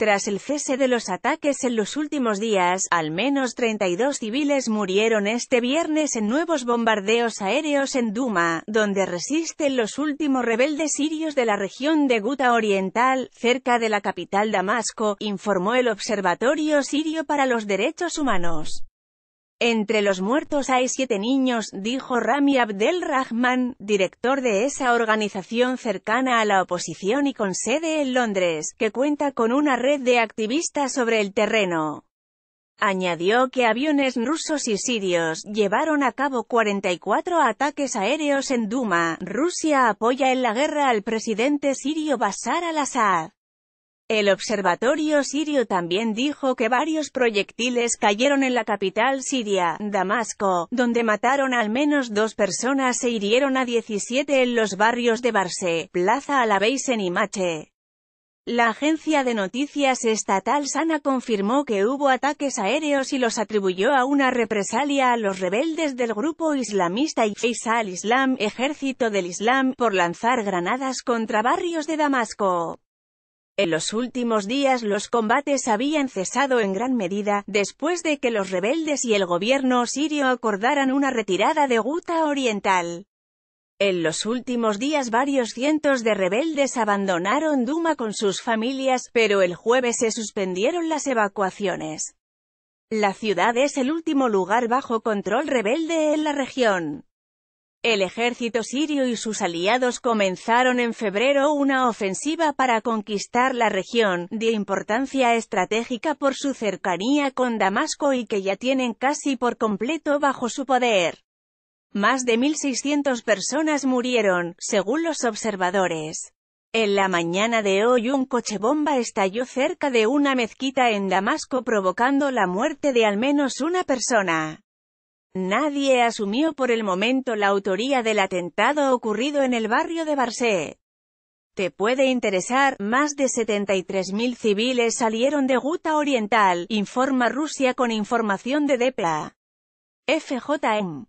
Tras el cese de los ataques en los últimos días, al menos 32 civiles murieron este viernes en nuevos bombardeos aéreos en Duma, donde resisten los últimos rebeldes sirios de la región de Guta Oriental, cerca de la capital Damasco, informó el Observatorio Sirio para los Derechos Humanos. Entre los muertos hay siete niños, dijo Rami Abdel Rahman, director de esa organización cercana a la oposición y con sede en Londres, que cuenta con una red de activistas sobre el terreno. Añadió que aviones rusos y sirios llevaron a cabo 44 ataques aéreos en Duma. Rusia apoya en la guerra al presidente sirio Bashar al-Assad. El observatorio sirio también dijo que varios proyectiles cayeron en la capital siria, Damasco, donde mataron al menos dos personas e hirieron a 17 en los barrios de Barse, Plaza Alabeyse y Mache. La agencia de noticias estatal Sana confirmó que hubo ataques aéreos y los atribuyó a una represalia a los rebeldes del grupo islamista y al Islam, Ejército del Islam, por lanzar granadas contra barrios de Damasco. En los últimos días los combates habían cesado en gran medida, después de que los rebeldes y el gobierno sirio acordaran una retirada de Guta Oriental. En los últimos días varios cientos de rebeldes abandonaron Duma con sus familias, pero el jueves se suspendieron las evacuaciones. La ciudad es el último lugar bajo control rebelde en la región. El ejército sirio y sus aliados comenzaron en febrero una ofensiva para conquistar la región, de importancia estratégica por su cercanía con Damasco y que ya tienen casi por completo bajo su poder. Más de 1.600 personas murieron, según los observadores. En la mañana de hoy un coche bomba estalló cerca de una mezquita en Damasco provocando la muerte de al menos una persona. Nadie asumió por el momento la autoría del atentado ocurrido en el barrio de Barcés. Te puede interesar, más de 73.000 civiles salieron de Guta Oriental, informa Rusia con información de DPA. FJM.